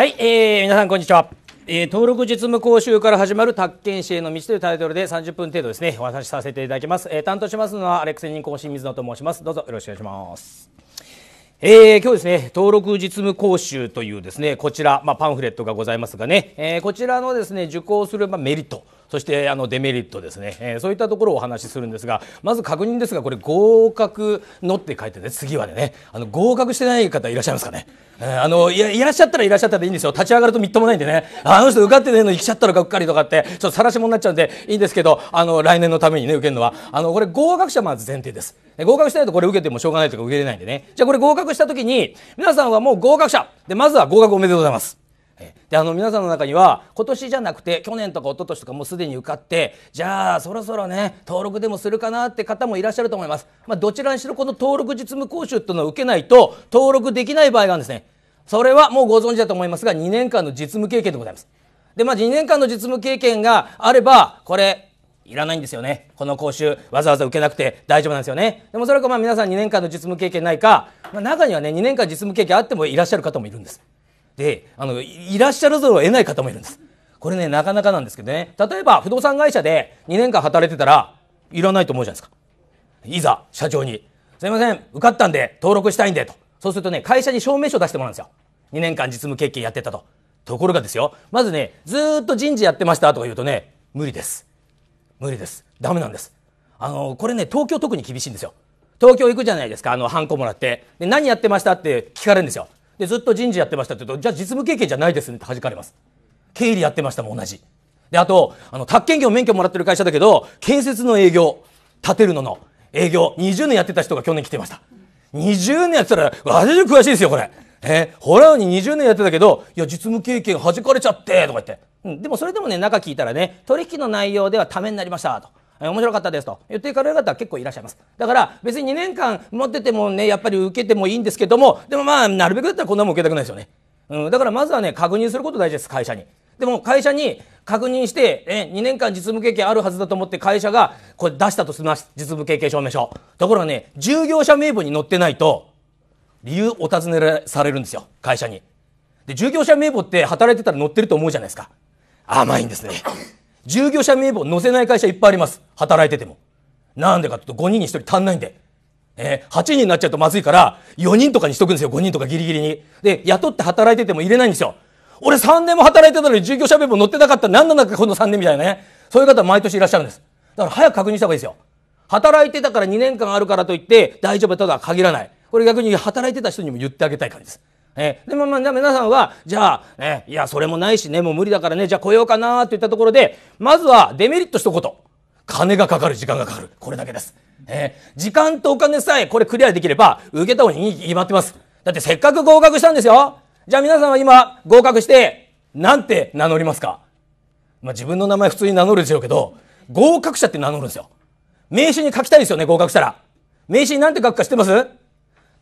はい、えー、皆さんこんにちは。えー、登録実務講習から始まる宅建支援の道というタイトルで30分程度ですね、お話しさせていただきます。えー、担当しますのはアレクセニン講師水野と申します。どうぞよろしくお願いします。えー、今日ですね、登録実務講習というですね、こちら、まあ、パンフレットがございますがね、えー、こちらのですね、受講する、まあ、メリット、そしてあのデメリットですね、えー、そういったところをお話しするんですがまず確認ですがこれ合格のって書いてね次はねあの合格してない方いらっしゃいますかね、えー、あのいやいらっしゃったらいらっしゃったでいいんですよ立ち上がるとみっともないんでねあの人受かってねえの生きちゃったらがっかりとかってちょっと晒し者になっちゃうんでいいんですけどあの来年のためにね受けるのはあのこれ合格者まず前提です合格してないとこれ受けてもしょうがないとか受けれないんでねじゃあこれ合格したときに皆さんはもう合格者でまずは合格おめでとうございますであの皆さんの中には今年じゃなくて去年とか一昨年とかもうすでに受かってじゃあそろそろね登録でもするかなって方もいらっしゃると思います。まあ、どちらにしろこの登録実務講習っていうのを受けないと登録できない場合があるんですね。それはもうご存知だと思いますが2年間の実務経験でございます。でまあ2年間の実務経験があればこれいらないんですよね。この講習、わざわざ受けなくて大丈夫なんですよね。でもそれかまあ皆さん2年間の実務経験ないか、まあ、中にはね、2年間実務経験あってもいらっしゃる方もいるんです。であのいらっしゃるぞを得ない方もいるんですこれねなかなかなんですけどね例えば不動産会社で2年間働いてたらいらないと思うじゃないですかいざ社長に「すいません受かったんで登録したいんで」とそうするとね会社に証明書出してもらうんですよ2年間実務経験やってたとところがですよまずねずっと人事やってましたとか言うとね無理です無理ですダメなんですあのこれね東京特に厳しいんですよ東京行くじゃないですかあのハンコもらってで何やってましたって聞かれるんですよでずっと人事やってましたって言うとじゃあ実務経験じゃないですねって弾かれます経理やってましたも同じであとあの宅建業免許もらってる会社だけど建設の営業建てるのの営業20年やってた人が去年来てました20年やってたら私よ詳しいですよこれえホラーに20年やってたけど、いや、実務経験弾かれちゃって、とか言って。うん、でもそれでもね、中聞いたらね、取引の内容ではためになりました、と。面白かったですと言っていかれる方は結構いらっしゃいますだから別に2年間持っててもねやっぱり受けてもいいんですけどもでもまあなるべくだったらこんなもん受けたくないですよね、うん、だからまずはね確認すること大事です会社にでも会社に確認して、え、2年間実務経験あるはずだと思って会社がこれ出したとします。実務経験証明書。ところがね、従業者名簿に載ってないと、理由お尋ねされるんですよ、会社に。で、従業者名簿って働いてたら載ってると思うじゃないですか。甘いんですね。従業者名簿載せない会社いっぱいあります。働いてても。なんでかって言うと5人に1人足んないんで。えー、8人になっちゃうとまずいから、4人とかにしとくんですよ、5人とかギリギリに。で、雇って働いてても入れないんですよ。俺3年も働いてたのに、住居者名簿載ってなかったら何なんだっけ、この3年みたいなね。そういう方毎年いらっしゃるんです。だから早く確認した方がいいですよ。働いてたから2年間あるからといって、大丈夫とは限らない。これ逆に働いてた人にも言ってあげたい感じです。えー、でもまあ皆さんはじゃあ、ね、いやそれもないしねもう無理だからねじゃあ来ようかなって言ったところでまずはデメリット一言金がかかる時間がかかるこれだけです、えー、時間とお金さえこれクリアできれば受けた方に決まってますだってせっかく合格したんですよじゃあ皆さんは今合格してなんて名乗りますかまあ自分の名前普通に名乗るでしょうけど合格者って名乗るんですよ名刺に書きたいですよね合格したら名刺に何て書くか知ってます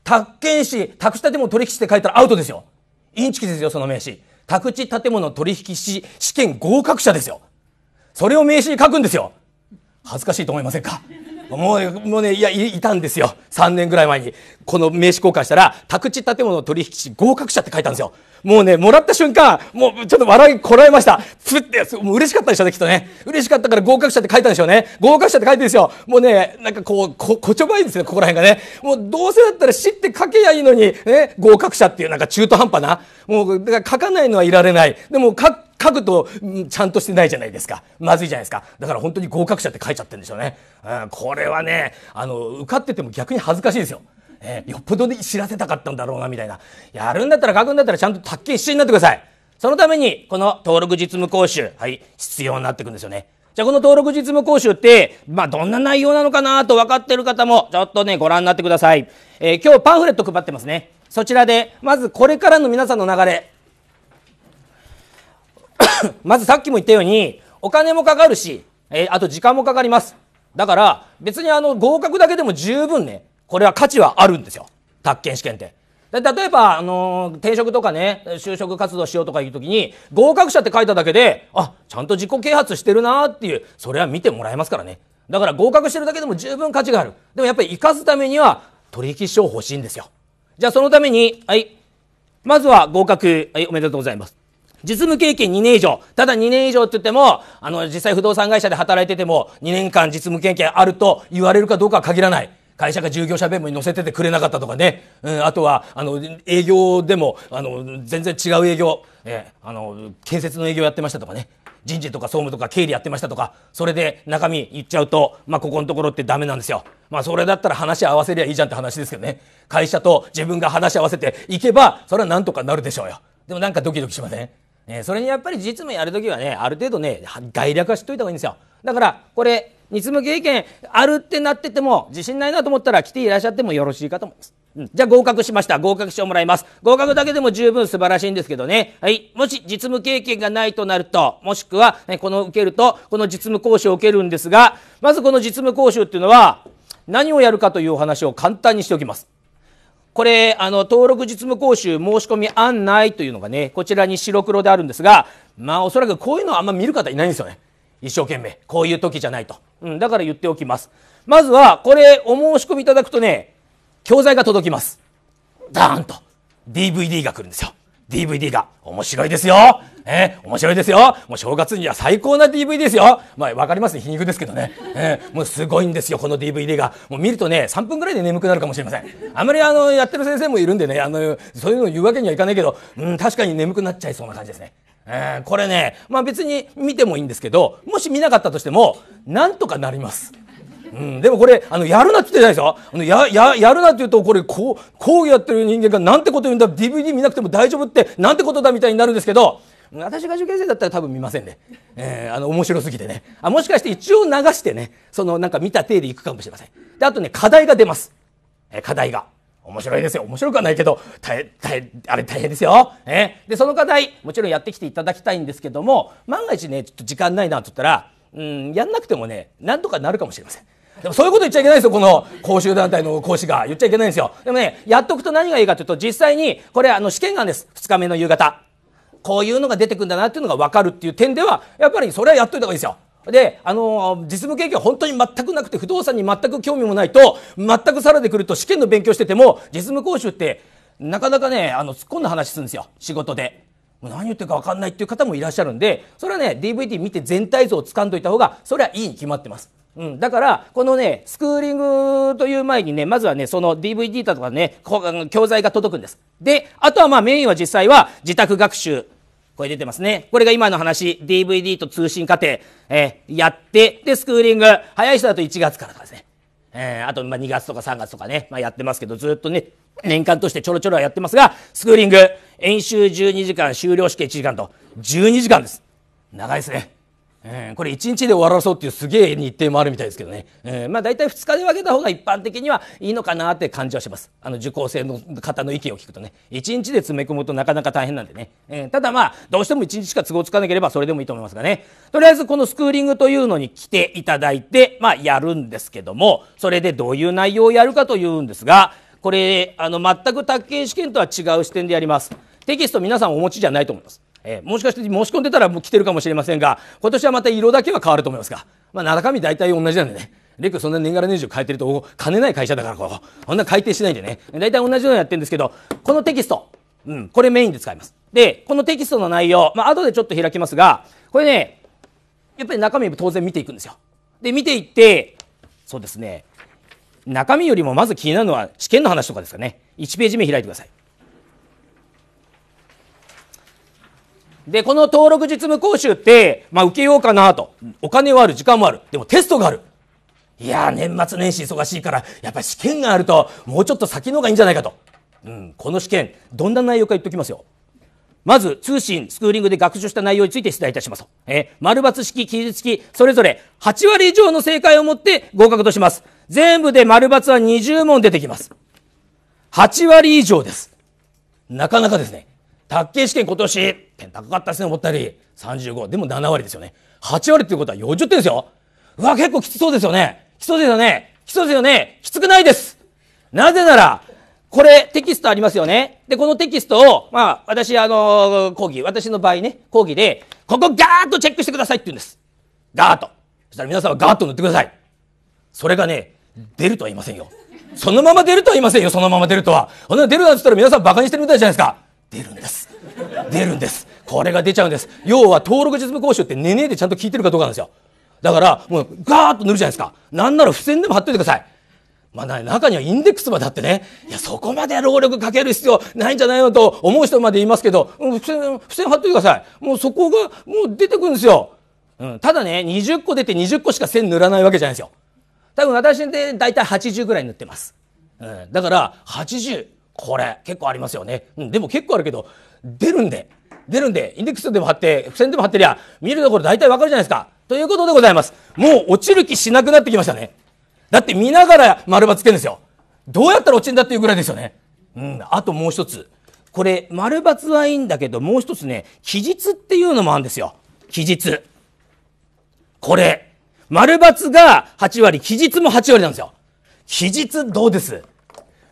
宅建士、宅地建物取引士って書いたらアウトですよ。インチキですよ、その名刺。宅地建物取引士試験合格者ですよ。それを名刺に書くんですよ。恥ずかしいと思いませんかもうもうねいやいたんですよ3年ぐらい前にこの名刺交換したら宅地建物取引士合格者って書いたんですよもうねもらった瞬間もうちょっと笑いこらえましたつってもう嬉しかったでしょねきっとね嬉しかったから合格者って書いたんでしょうね合格者って書いてるんですよもうねなんかこうここちょばいですよ、ここら辺がねもうどうせだったら知って書けやいいのに、ね、合格者っていうなんか中途半端なもうだから書かないのはいられないでも書書くと、ちゃんとしてないじゃないですか。まずいじゃないですか。だから本当に合格者って書いちゃってるんでしょうね。うん、これはね、あの、受かってても逆に恥ずかしいですよ。えー、よっぽど知らせたかったんだろうな、みたいな。やるんだったら書くんだったらちゃんと卓球一緒になってください。そのために、この登録実務講習、はい、必要になってくるんですよね。じゃあこの登録実務講習って、まあどんな内容なのかなと分かってる方も、ちょっとね、ご覧になってください。えー、今日パンフレット配ってますね。そちらで、まずこれからの皆さんの流れ、まずさっきも言ったように、お金もかかるし、えー、あと時間もかかります。だから、別にあの、合格だけでも十分ね、これは価値はあるんですよ。宅建試験って。例えば、あのー、転職とかね、就職活動しようとかいうときに、合格者って書いただけで、あ、ちゃんと自己啓発してるなーっていう、それは見てもらえますからね。だから合格してるだけでも十分価値がある。でもやっぱり生かすためには、取引書欲しいんですよ。じゃあそのために、はい。まずは合格、はい、おめでとうございます。実務経験2年以上。ただ2年以上って言っても、あの、実際不動産会社で働いてても、2年間実務経験あると言われるかどうかは限らない。会社が従業者弁護に載せててくれなかったとかね。うん、あとは、あの、営業でも、あの、全然違う営業、えー、あの、建設の営業やってましたとかね。人事とか総務とか経理やってましたとか、それで中身言っちゃうと、まあ、ここのところってダメなんですよ。まあ、それだったら話合わせりゃいいじゃんって話ですけどね。会社と自分が話合わせていけば、それはなんとかなるでしょうよ。でもなんかドキドキしませんね、それにやっぱり実務やるときはねある程度ね概略は知っといた方がいいんですよだからこれ実務経験あるってなってても自信ないなと思ったら来ていらっしゃってもよろしいかと思います、うん、じゃあ合格しました合格てもらいます合格だけでも十分素晴らしいんですけどねはいもし実務経験がないとなるともしくは、ね、この受けるとこの実務講習を受けるんですがまずこの実務講習っていうのは何をやるかというお話を簡単にしておきますこれ、あの、登録実務講習申し込み案内というのがね、こちらに白黒であるんですが、まあ、おそらくこういうのはあんま見る方いないんですよね。一生懸命。こういう時じゃないと。うん、だから言っておきます。まずは、これ、お申し込みいただくとね、教材が届きます。ダーンと。DVD が来るんですよ。DVD が面白いですよ。えー、面白いですよ。もう正月には最高な DVD ですよ。まあ、わかりますね。皮肉ですけどね。えー、もうすごいんですよ、この DVD が。もう見るとね、3分ぐらいで眠くなるかもしれません。あまりあの、やってる先生もいるんでね、あの、そういうのを言うわけにはいかないけど、うん、確かに眠くなっちゃいそうな感じですね。えー、これね、まあ別に見てもいいんですけど、もし見なかったとしても、なんとかなります。うん、でもこれあのやるなって言ってないですよあのやややるなって言うとこれこうこうやってる人間がなんてこと言うんだ DVD 見なくても大丈夫ってなんてことだみたいになるんですけど私が受験生だったら多分見ませんね、えー、あの面白すぎてねあもしかして一応流してねそのなんか見た体でいくかもしれませんであとね課題が出ます、えー、課題が面白いですよ面白くはないけど大大あれ大変ですよ、えー、でその課題もちろんやってきていただきたいんですけども万が一ねちょっと時間ないなと言ったらうんやんなくてもねなんとかなるかもしれませんでもそういうこと言っちゃいけないですよ、この講習団体の講師が。言っちゃいけないんですよ。でもね、やっとくと何がいいかというと、実際に、これあの試験があんです。2日目の夕方。こういうのが出てくんだなっていうのが分かるっていう点では、やっぱりそれはやっといた方がいいですよ。で、あの、実務経験は本当に全くなくて、不動産に全く興味もないと、全くさらでくると試験の勉強してても、実務講習って、なかなかね、あの、突っ込んだ話するんですよ。仕事で。何言ってるか分かんないっていう方もいらっしゃるんで、それはね、DVD 見て全体像を掴んどいた方が、それはいいに決まってます。うん、だからこのねスクーリングという前にねまずはねその DVD だとかね教材が届くんですであとはまあメインは実際は自宅学習これ出てますね。これが今の話、DVD と通信過程、えー、やって、で、スクーリング、早い人だと1月からとかですね。えー、あと、まあ、2月とか3月とかね、まあ、やってますけど、ずっとね、年間としてちょろちょろやってますが、スクーリング、演習12時間、終了試験1時間と、12時間です。長いですね。えー、これ1日で終わらそうっていうすげえ日程もあるみたいですけどね、えー、まあ大体2日で分けた方が一般的にはいいのかなって感じはしますあの受講生の方の意見を聞くとね1日で詰め込むとなかなか大変なんでね、えー、ただまあどうしても1日しか都合つかなければそれでもいいと思いますがねとりあえずこのスクーリングというのに来ていただいてまあやるんですけどもそれでどういう内容をやるかというんですがこれあの全く宅建試験とは違う視点でやりますテキスト皆さんお持ちじゃないと思いますえー、もしかして申し込んでたらもう来てるかもしれませんが今年はまた色だけは変わると思いますが、まあ、中身大体同じなんでねレクそんな年がら年中変えてると金ない会社だからこうんな改定しないんでね大体同じのやってるんですけどこのテキスト、うん、これメインで使いますでこのテキストの内容、まあ後でちょっと開きますがこれねやっぱり中身当然見ていくんですよで見ていってそうですね中身よりもまず気になるのは試験の話とかですかね1ページ目開いてくださいで、この登録実務講習って、まあ受けようかなと。お金はある、時間もある。でもテストがある。いや年末年始忙しいから、やっぱ試験があると、もうちょっと先のがいいんじゃないかと。うん、この試験、どんな内容か言っときますよ。まず、通信、スクーリングで学習した内容について出題いたします。えー、丸抜式、記述式、それぞれ8割以上の正解をもって合格とします。全部で丸抜は20問出てきます。8割以上です。なかなかですね。卓球試験今年点高かったですね思ったより35でも7割ですよね8割ということは40点ですようわ結構きつそうですよねきつそうですよねきつそうですよねきつくないですなぜならこれテキストありますよね。で、このテキストを、まあ、私、あのー、講義、私の場合ね、講義で、ここガーッとチェックしてくださいって言うんです。ガーッと。そしたら皆さんはガーッと塗ってください。それがね、出るとは言いませんよ。そのまま出るとは言いませんよ、そのまま出るとは。ほんな出るなん言ったら皆さん馬鹿にしてるみたいじゃないですか。出るんです出るんですこれが出ちゃうんです要は登録実務講習ってねねでちゃんと聞いてるかどうかなんですよだからもうガーッと塗るじゃないですかなんなら付箋でも貼っといてくださいまあ、中にはインデックスまであってね、いや、そこまで労力かける必要ないんじゃないのと思う人まで言いますけど、付箋、付箋貼っといてください。もうそこが、もう出てくるんですよ。うん、ただね、20個出て20個しか線塗らないわけじゃないんですよ。多分私で大体80ぐらい塗ってます。うん、だから、80。これ結構ありますよね、うん、でも結構あるけど出るんで出るんでインデックスでも貼って付箋でも貼ってりゃ見るところ大体わかるじゃないですかということでございますもう落ちる気しなくなってきましたねだって見ながら丸バつけるんですよどうやったら落ちるんだっていうぐらいですよねうんあともう一つこれ丸バツはいいんだけどもう一つね期日っていうのもあるんですよ期日これ丸バツが8割期日も8割なんですよ期日どうです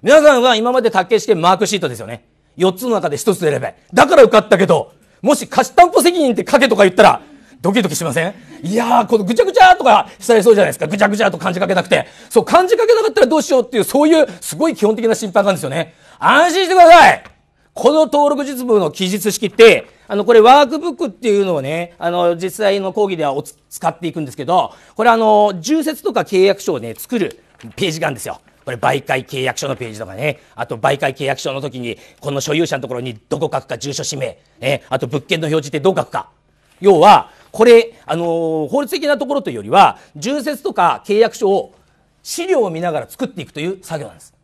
皆さんは今まで卓球試験マークシートですよね。4つの中で1つで選べ。だから受かったけど、もし貸し担保責任って書けとか言ったら、ドキドキしませんいやー、このぐちゃぐちゃとかしたりそうじゃないですか。ぐちゃぐちゃと漢字書けなくて。そう、漢字書けなかったらどうしようっていう、そういうすごい基本的な心配なんですよね。安心してくださいこの登録実務の記述式って、あの、これワークブックっていうのをね、あの、実際の講義ではお使っていくんですけど、これあの、重説とか契約書をね、作るページがあるんですよ。これ媒介契約書のページとかねあと媒介契約書の時にこの所有者のところにどこ書くか住所氏名、ね、あと物件の表示ってどう書くか要はこれ、あのー、法律的なところというよりは純説とか契約書を資料を見ながら作っていくという作業なんです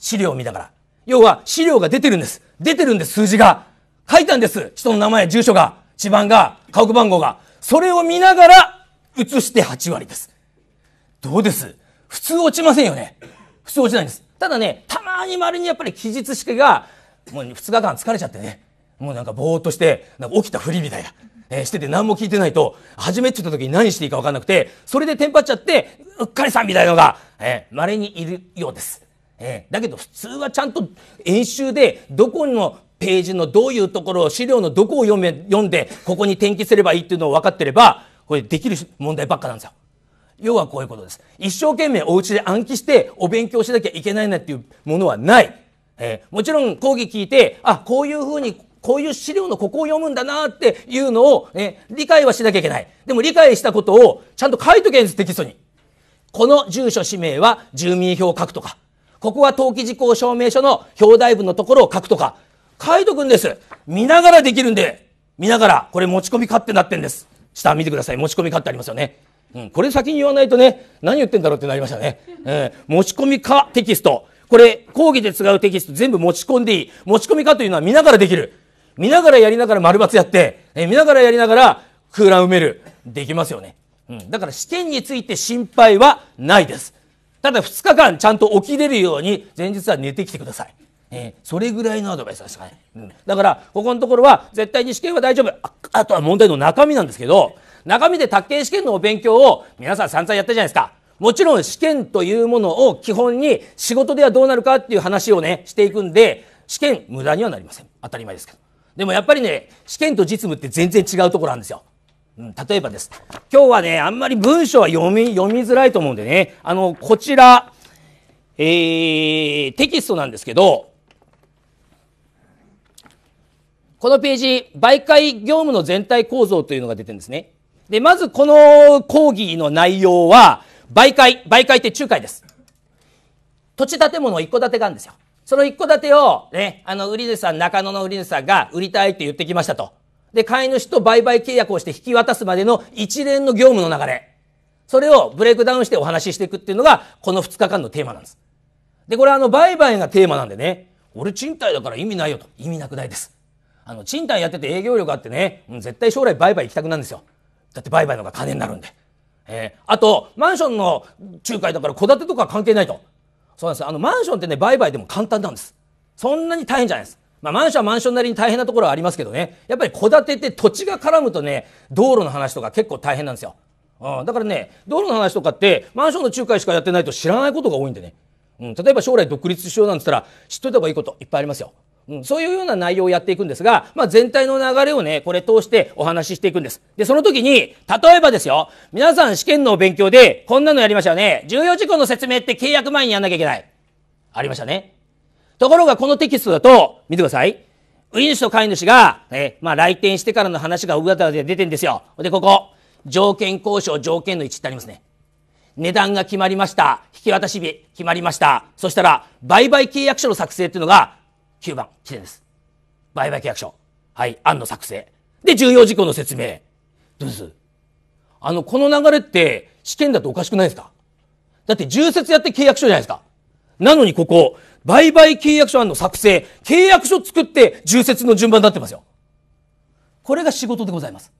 資料を見ながら要は資料が出てるんです出てるんです数字が書いたんです人の名前住所が地盤が家屋番号がそれを見ながら写して8割ですどうです普通落ちませんよね普通落ちないんです。ただね、たまにれにやっぱり期日式が、もう2日間疲れちゃってね、もうなんかぼーっとして、なんか起きたふりみたいな。えー、してて何も聞いてないと、始めっちゃった時に何していいか分かんなくて、それでテンパっちゃって、うっかりさんみたいなのが、えー、稀にいるようです。えー、だけど普通はちゃんと演習で、どこのページのどういうところを、資料のどこを読め、読んで、ここに転記すればいいっていうのを分かってれば、これできる問題ばっかなんですよ。要はこういうことです。一生懸命お家で暗記してお勉強しなきゃいけないなっていうものはない。えー、もちろん講義聞いて、あ、こういうふうにこういう資料のここを読むんだなっていうのを、ね、理解はしなきゃいけない。でも理解したことをちゃんと書いとけんです、テキストに。この住所氏名は住民票を書くとか、ここは登記事項証明書の表題文のところを書くとか、書いとくんです。見ながらできるんで、見ながら、これ持ち込み勝ってなってんです。下見てください。持ち込み勝ってありますよね。うん、これ先に言わないとね、何言ってんだろうってなりましたね。えー、持ち込みかテキスト。これ、講義で使うテキスト全部持ち込んでいい。持ち込みかというのは見ながらできる。見ながらやりながら丸抜やって、えー、見ながらやりながら空欄埋める。できますよね。うん、だから試験について心配はないです。ただ2日間ちゃんと起きれるように前日は寝てきてください。えー、それぐらいのアドバイスですかね、うん、だからここのところは絶対に試験は大丈夫ああとは問題の中身なんですけど中身で宅建試験のお勉強を皆さん散々やったじゃないですか。もちろん試験というものを基本に仕事ではどうなるかっていう話をね、していくんで、試験無駄にはなりません。当たり前ですけど。でもやっぱりね、試験と実務って全然違うところなんですよ。うん、例えばです。今日はね、あんまり文章は読み、読みづらいと思うんでね、あの、こちら、えー、テキストなんですけど、このページ、媒介業務の全体構造というのが出てるんですね。で、まずこの講義の内容は、媒介、媒介って仲介です。土地建物一戸建てがあるんですよ。その一戸建てを、ね、あの、売り主さん、中野の売り主さんが売りたいって言ってきましたと。で、買い主と売買契約をして引き渡すまでの一連の業務の流れ。それをブレイクダウンしてお話ししていくっていうのが、この二日間のテーマなんです。で、これあの、売買がテーマなんでね、俺賃貸だから意味ないよと。意味なくないです。あの、賃貸やってて営業力あってね、絶対将来売買行きたくなんですよ。だって売買のが金になるんで。えー、あと、マンションの仲介だから戸建てとか関係ないと。そうなんですあの、マンションってね、売買でも簡単なんです。そんなに大変じゃないです。まあ、マンションはマンションなりに大変なところはありますけどね。やっぱり戸建てって土地が絡むとね、道路の話とか結構大変なんですよ。うん、だからね、道路の話とかって、マンションの仲介しかやってないと知らないことが多いんでね。うん、例えば将来独立しようなんて言ったら、知っといた方がいいこといっぱいありますよ。うん、そういうような内容をやっていくんですが、まあ、全体の流れをね、これ通してお話ししていくんです。で、その時に、例えばですよ、皆さん試験の勉強で、こんなのやりましたよね。重要事項の説明って契約前にやんなきゃいけない。ありましたね。ところが、このテキストだと、見てください。売り主と買い主が、えまあ、来店してからの話がうがたで出てんですよ。で、ここ、条件交渉、条件の1ってありますね。値段が決まりました。引き渡し日決まりました。そしたら、売買契約書の作成っていうのが9番、記念です。売買契約書。はい、案の作成。で、重要事項の説明。どうですあの、この流れって試験だとおかしくないですかだって重説やって契約書じゃないですか。なのにここ、売買契約書案の作成、契約書作って重説の順番になってますよ。これが仕事でございます。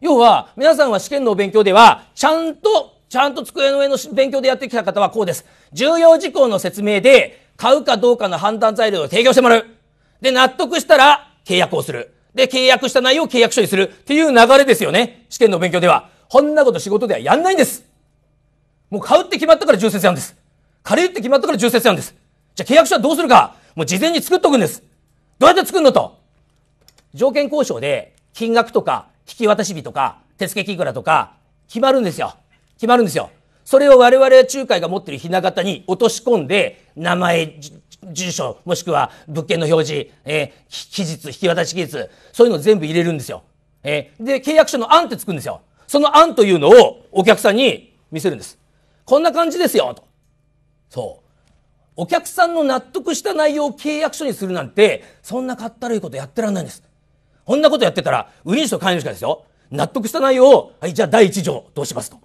要は、皆さんは試験のお勉強では、ちゃんと、ちゃんと机の上の勉強でやってきた方はこうです。重要事項の説明で、買うかどうかの判断材料を提供してもらう。で、納得したら契約をする。で、契約した内容を契約書にするっていう流れですよね。試験の勉強では。こんなこと仕事ではやんないんです。もう買うって決まったから重説やんです。借りるって決まったから重説やんです。じゃ契約書はどうするか。もう事前に作っとくんです。どうやって作るのと。条件交渉で金額とか引き渡し日とか手付金いくらとか決まるんですよ。決まるんですよ。それを我々仲介が持ってるひな形に落とし込んで、名前、住所、もしくは物件の表示、えー、期日、引き渡し期日、そういうの全部入れるんですよ。えー、で、契約書の案ってつくんですよ。その案というのをお客さんに見せるんです。こんな感じですよ、と。そう。お客さんの納得した内容を契約書にするなんて、そんなかったるいことやってらんないんです。こんなことやってたら、ウィンと関与しかですよ。納得した内容を、はい、じゃあ第一条どうしますと。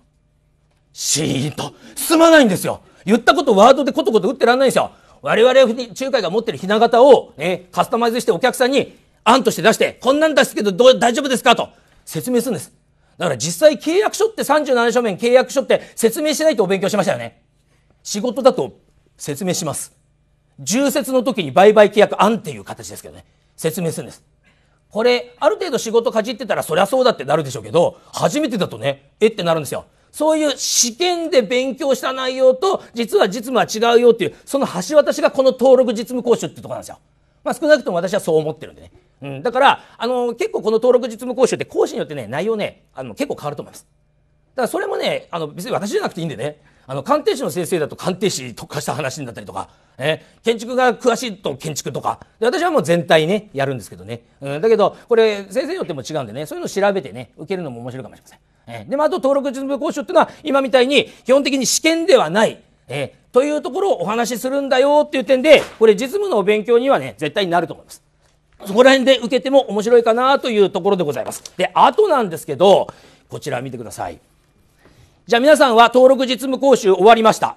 シーンと。すまないんですよ。言ったことワードでコトコト打ってらんないんですよ。我々は仲介が持ってるひな型を、ね、カスタマイズしてお客さんに案として出して、こんなん出すけどどう大丈夫ですかと説明するんです。だから実際契約書って37書面契約書って説明しないとお勉強しましたよね。仕事だと説明します。重説の時に売買契約案っていう形ですけどね。説明するんです。これ、ある程度仕事かじってたらそりゃそうだってなるでしょうけど、初めてだとね、えってなるんですよ。そういう試験で勉強した内容と、実は実務は違うよっていう、その橋渡しがこの登録実務講習ってとこなんですよ。まあ、少なくとも私はそう思ってるんでね。うん、だから、あの、結構この登録実務講習って講師によってね、内容ね、あの、結構変わると思います。だからそれもね、あの、別に私じゃなくていいんでね。あの、鑑定士の先生だと鑑定士特化した話になったりとか、え建築が詳しいと建築とか。で、私はもう全体ね、やるんですけどね。うん、だけど、これ、先生によっても違うんでね、そういうのを調べてね、受けるのも面白いかもしれません。えー、で、まあ、あと登録実務講習っていうのは今みたいに基本的に試験ではない。えー、というところをお話しするんだよっていう点で、これ実務の勉強にはね、絶対になると思います。そこら辺で受けても面白いかなというところでございます。で、あとなんですけど、こちら見てください。じゃあ皆さんは登録実務講習終わりました。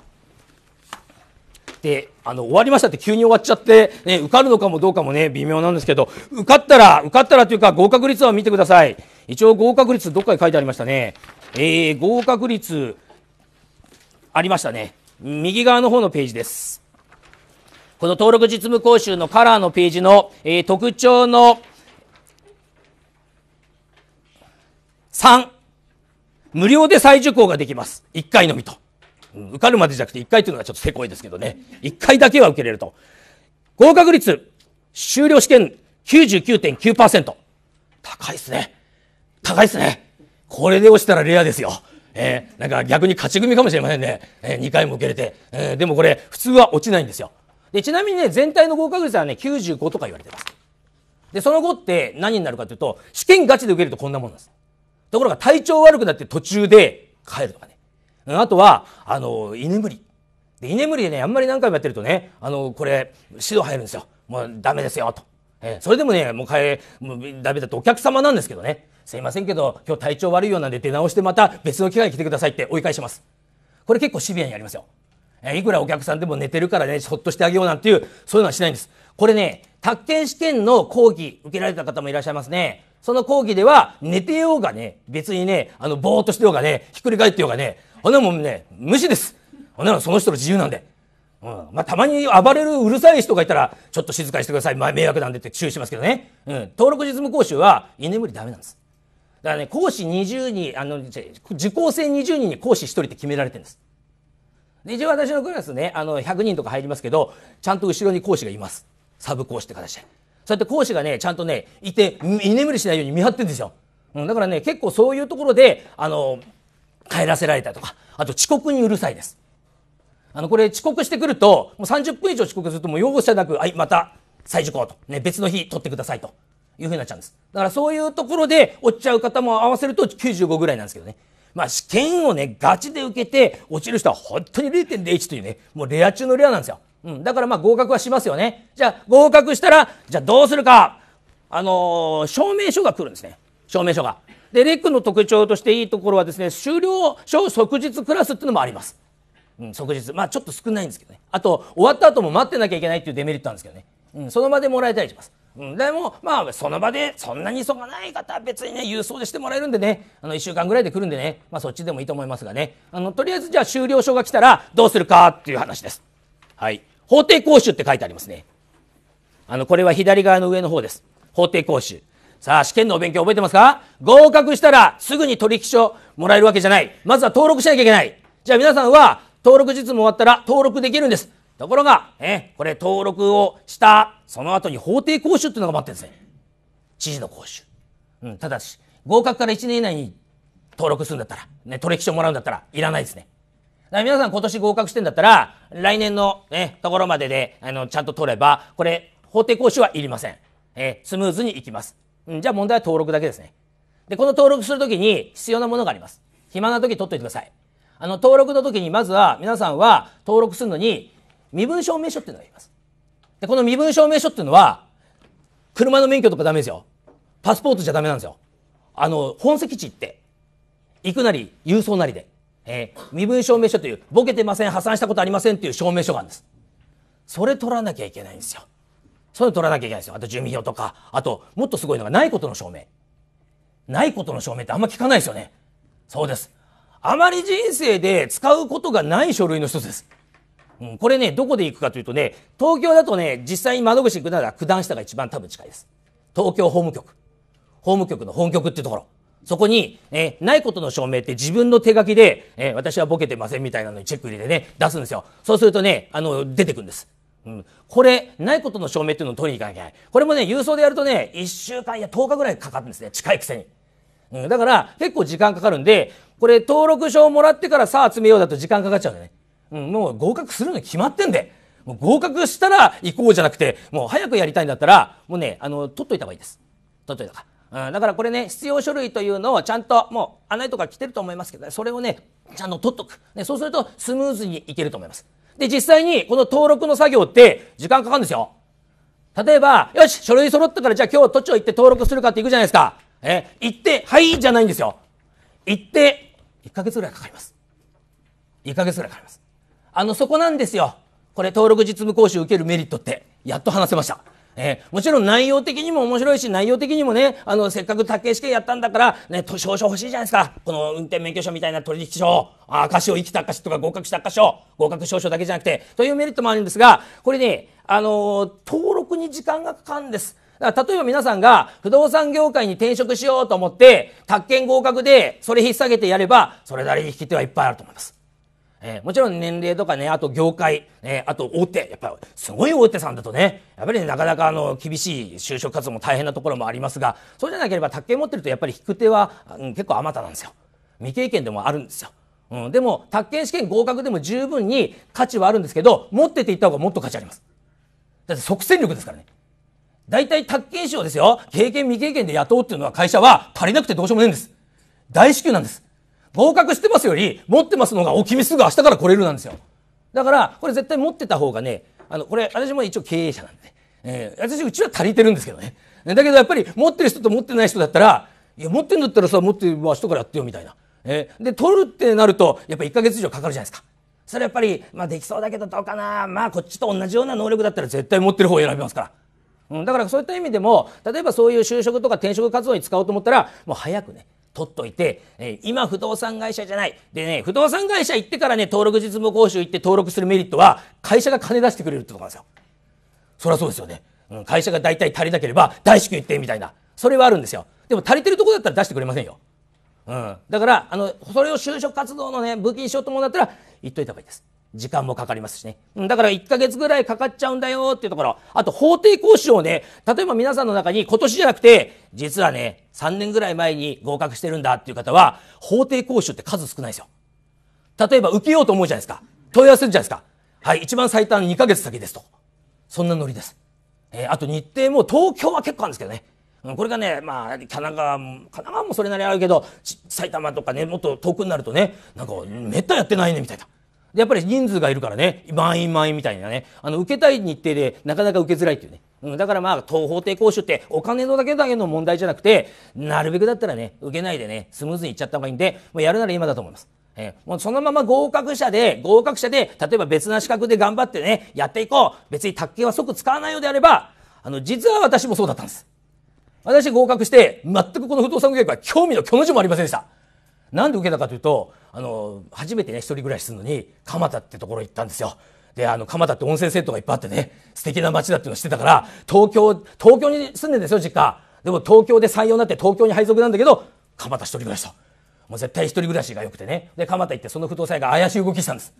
で、あの、終わりましたって急に終わっちゃって、ね、受かるのかもどうかもね、微妙なんですけど、受かったら、受かったらというか合格率を見てください。一応合格率どっかに書いてありましたね。えー、合格率、ありましたね。右側の方のページです。この登録実務講習のカラーのページの、えー、特徴の3、無料で再受講ができます。1回のみと。受かるまでじゃなくて1回というのはちょっとせこいですけどね。1回だけは受けれると。合格率、修了試験99.9%。高いですね。高いですね。これで落ちたらレアですよ。えー、なんか逆に勝ち組かもしれませんね。えー、2回も受けれて。えー、でもこれ、普通は落ちないんですよ。で、ちなみにね、全体の合格率はね、95とか言われてます。で、その後って何になるかというと、試験ガチで受けるとこんなもんなんです。ところが体調悪くなって途中で帰るとかね。あとは、あの、居眠り。で、居眠りでね、あんまり何回もやってるとね、あの、これ、指導入るんですよ。もうダメですよ、と。えー、それでもね、もう帰、もうダメだとお客様なんですけどね。すいませんけど今日体調悪いようなんで出直してまた別の機会に来てくださいって追い返しますこれ結構シビアにやりますよいくらお客さんでも寝てるからねほっとしてあげようなんていうそういうのはしないんですこれね宅建試験の講義受けられた方もいらっしゃいますねその講義では寝てようがね別にねあのぼーっとしてようがねひっくり返ってようがねほんなもんね無視ですほんならその人の自由なんでうん、まあ、たまに暴れるうるさい人がいたら、ちょっと静かにしてください。まあ、迷惑なんでって注意しますけどね。うん。登録実務講習は、居眠りダメなんです。だからね、講師20人、あの、受講生20人に講師1人って決められてるんです。で、一応私のクラスね、あの、100人とか入りますけど、ちゃんと後ろに講師がいます。サブ講師って形で。そうやって講師がね、ちゃんとね、いて、居眠りしないように見張ってるんですよ。うん、だからね、結構そういうところで、あの、帰らせられたとか、あと遅刻にうるさいです。あの、これ遅刻してくると、もう30分以上遅刻するともう要望者なく、はい、また再受講と。ね、別の日取ってくださいと。いうふうになっちゃうんです。だからそういうところで落ちちゃう方も合わせると95ぐらいなんですけどね。まあ試験をね、ガチで受けて落ちる人は本当に0.01というね、もうレア中のレアなんですよ。うん。だからまあ合格はしますよね。じゃあ合格したら、じゃあどうするか。あのー、証明書が来るんですね。証明書が。で、レックの特徴としていいところはですね、終了証即日クラスっていうのもあります。うん、即日。まあちょっと少ないんですけどね。あと、終わった後も待ってなきゃいけないっていうデメリットなんですけどね。うん、その場でもらえたりします。でもまあその場でそんなに急がない方は別にね郵送でしてもらえるんでねあの1週間ぐらいで来るんでね、まあ、そっちでもいいと思いますがねあのとりあえずじゃあ終了証が来たらどうするかっていう話です。はい法定講習って書いてありますね。あのこれは左側の上の方です。法定講習。さあ、試験のお勉強覚えてますか合格したらすぐに取引書もらえるわけじゃない。まずは登録しなきゃいけない。じゃあ皆さんは登録実務終わったら登録できるんです。ところが、え、これ登録をしたその後に法定講習っていうのが待ってるんですね知事の講習、うん、ただし合格から1年以内に登録するんだったら、ね、取引書もらうんだったらいらないですねだから皆さん今年合格してんだったら来年の、ね、ところまでであのちゃんと取ればこれ法定講習はいりません、えスムーズにいきます、うん、じゃあ問題は登録だけですねでこの登録するときに必要なものがあります暇な時取っておいてくださいあの登録の時にまずは皆さんは登録するのに身分証明書っていうのがいります。で、この身分証明書っていうのは、車の免許とかダメですよ。パスポートじゃダメなんですよ。あの、本籍地って、行くなり、郵送なりで、えー、身分証明書という、ボケてません、破産したことありませんっていう証明書があるんです。それ取らなきゃいけないんですよ。それ取らなきゃいけないんですよ。あと住民票とか、あと、もっとすごいのがないことの証明。ないことの証明ってあんま聞かないですよね。そうです。あまり人生で使うことがない書類の一つです。うん、これね、どこで行くかというとね、東京だとね、実際に窓口行くなら九段下が一番多分近いです。東京法務局。法務局の本局っていうところ。そこに、えー、ないことの証明って自分の手書きで、えー、私はボケてませんみたいなのにチェック入れてね、出すんですよ。そうするとね、あの、出てくんです。うん、これ、ないことの証明っていうのを取りに行かなきゃいけない。これもね、郵送でやるとね、1週間、や、10日ぐらいかかるんですね。近いくせに。うん、だから、結構時間かかるんで、これ、登録証をもらってからさあ集めようだと時間かかっちゃうんだよね。もう合格するの決まってんで。もう合格したら行こうじゃなくて、もう早くやりたいんだったら、もうね、あの、取っといた方がいいです。取っといた方が。うん、だからこれね、必要書類というのをちゃんと、もう、案内とか来てると思いますけど、それをね、ちゃんと取っとく。ね、そうするとスムーズにいけると思います。で、実際にこの登録の作業って時間かかるんですよ。例えば、よし、書類揃ったからじゃあ今日都庁行って登録するかって行くじゃないですか。え、行って、はいじゃないんですよ。行って、1ヶ月ぐらいかかります。1ヶ月ぐらいかかります。あの、そこなんですよ。これ、登録実務講習受けるメリットって、やっと話せました。えー、もちろん内容的にも面白いし、内容的にもね、あの、せっかく竹試験やったんだから、ね、証書欲しいじゃないですか。この運転免許証みたいな取引書、あ証を生きた証とか合格した証、合格証書だけじゃなくて、というメリットもあるんですが、これね、あのー、登録に時間がかかるんです。だから例えば皆さんが不動産業界に転職しようと思って、宅建合格でそれ引っ下げてやれば、それなりに引き手はいっぱいあると思います。えー、もちろん年齢とかね、あと業界、えー、あと大手、やっぱりすごい大手さんだとね、やっぱり、ね、なかなかあの厳しい就職活動も大変なところもありますが、そうじゃなければ宅建持ってるとやっぱり引く手は、うん、結構あまたなんですよ。未経験でもあるんですよ。うん、でも、宅建試験合格でも十分に価値はあるんですけど、持ってていった方がもっと価値あります。だって即戦力ですからね。大体宅建士をですよ、経験未経験で雇うっていうのは会社は足りなくてどうしようもないんです。大至急なんです。合格してますより、持ってますのが、お、君すぐ明日から来れるなんですよ。だから、これ絶対持ってた方がね、あの、これ、私も一応経営者なんで、えー、私、うちは足りてるんですけどね。だけどやっぱり、持ってる人と持ってない人だったら、いや、持ってんだったらさ、持ってる明日からやってよ、みたいな。えー、で、取るってなると、やっぱ1ヶ月以上かかるじゃないですか。それやっぱり、まあ、できそうだけどどうかな。まあ、こっちと同じような能力だったら絶対持ってる方を選びますから。うん、だからそういった意味でも、例えばそういう就職とか転職活動に使おうと思ったら、もう早くね、取っといて、え今不動産会社じゃない。でね、不動産会社行ってからね、登録実務講習行って登録するメリットは、会社が金出してくれるってとこなんですよ。そりゃそうですよね。うん、会社が大体足りなければ、大至急行って、みたいな。それはあるんですよ。でも足りてるとこだったら出してくれませんよ。うん。だから、あの、それを就職活動のね、武器にしようと思うんだったら、言っといた方がいいです。時間もかかりますしね。だから1ヶ月ぐらいかかっちゃうんだよっていうところ。あと法定講師をね、例えば皆さんの中に今年じゃなくて、実はね、3年ぐらい前に合格してるんだっていう方は、法定講習って数少ないですよ。例えば受けようと思うじゃないですか。問い合わせるじゃないですか。はい、一番最短2ヶ月先ですと。そんなノリです。えー、あと日程も東京は結構あるんですけどね。これがね、まあ、神奈川も、神奈川もそれなりあるけど、埼玉とかね、もっと遠くになるとね、なんか、めったやってないね、みたいな。やっぱり人数がいるからね、満員満員みたいなね、あの、受けたい日程でなかなか受けづらいっていうね。うん、だからまあ、東方定講習ってお金のだけだけの問題じゃなくて、なるべくだったらね、受けないでね、スムーズにいっちゃった方がいいんで、もうやるなら今だと思います。えー、もうそのまま合格者で、合格者で、例えば別な資格で頑張ってね、やっていこう。別に卓球は即使わないようであれば、あの、実は私もそうだったんです。私合格して、全くこの不動産業界は興味の巨の字もありませんでした。なんで受けたかというとあの初めてね一人暮らしするのに蒲田ってところ行ったんですよ。であの蒲田って温泉セッがいっぱいあってね素敵な街だっていうのを知ってたから東京東京に住んでんですよ実家でも東京で採用になって東京に配属なんだけど蒲田一人暮らしともう絶対一人暮らしが良くてねで蒲田行ってその不動産屋が怪しい動きしたんです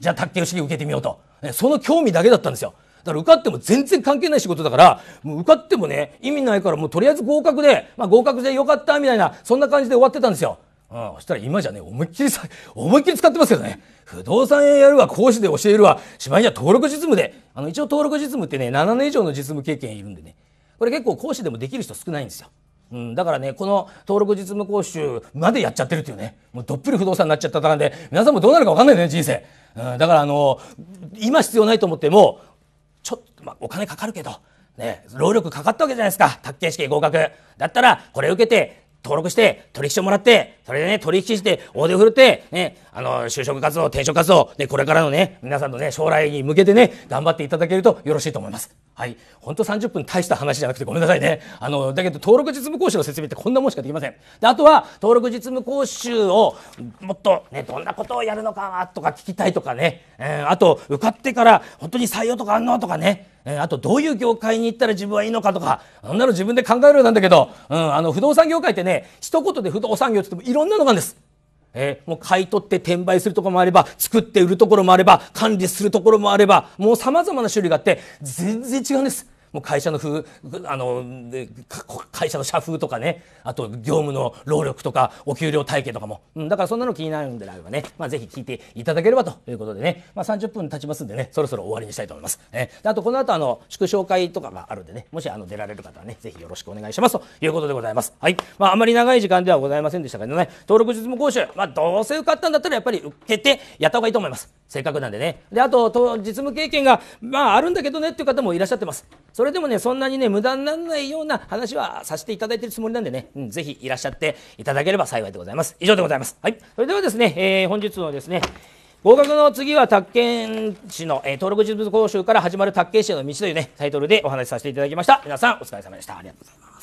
じゃあ卓球式受けてみようと、その興味だけだったんですよだから受かっても全然関係ない仕事だからもう受かってもね意味ないからもうとりあえず合格で、まあ、合格でよかったみたいなそんな感じで終わってたんですよああそしたら今じゃね思いっきりさ思いっきり使ってますけどね不動産屋やるわ講師で教えるわしまいには登録実務であの一応登録実務ってね7年以上の実務経験いるんでねこれ結構講師でもできる人少ないんですよ。うん、だからねこの登録実務講習までやっちゃってるっていうねもうどっぷり不動産になっちゃったんで皆さんもどうなるか分かんないね人生、うん、だからあの今必要ないと思ってもちょっと、まあ、お金かかるけどね労力かかったわけじゃないですか宅建試験合格だったらこれ受けて登録して、取引書もらって、それでね、取引して、大手を振るって、ね、あの、就職活動、転職活動、ね、これからのね、皆さんのね、将来に向けてね、頑張っていただけるとよろしいと思います。はい。ほんと30分大した話じゃなくてごめんなさいね。あの、だけど登録実務講習の説明ってこんなもんしかできません。で、あとは、登録実務講習を、もっとね、どんなことをやるのかとか聞きたいとかね、えー、あと、受かってから、本当に採用とかあんのとかね、えー、あとどういう業界に行ったら自分はいいのかとか、あんなの自分で考えるようなんだけど、うん、あの不動産業界ってね、一言で不動産業って言ってもいろんなのがあるんです。えー、もう買い取って転売するところもあれば、作って売るところもあれば、管理するところもあれば、もう様々な種類があって、全然違うんです。もう会社の風あの会社の社風とかねあと業務の労力とかお給料体系とかも、うん、だからそんなの気になるんであればね、まあ、ぜひ聞いていただければということでね、まあ、30分経ちますんでねそろそろ終わりにしたいと思います、えー、あとこの後あの祝勝会とかがあるんでねもしあの出られる方はねぜひよろしくお願いしますということでございますはい、まあ、あまり長い時間ではございませんでしたけどね登録実務講習、まあ、どうせ受かったんだったらやっぱり受けてやった方がいいと思いますせっかくなんでねであとと実務経験がまああるんだけどねっていう方もいらっしゃってますそれでもねそんなにね無駄にならないような話はさせていただいてるつもりなんでね、うん、ぜひいらっしゃっていただければ幸いでございます以上でございますはいそれではですね、えー、本日のですね合格の次は宅建士の、えー、登録実務講習から始まる宅建士への道というねタイトルでお話しさせていただきました皆さんお疲れ様でしたありがとうございます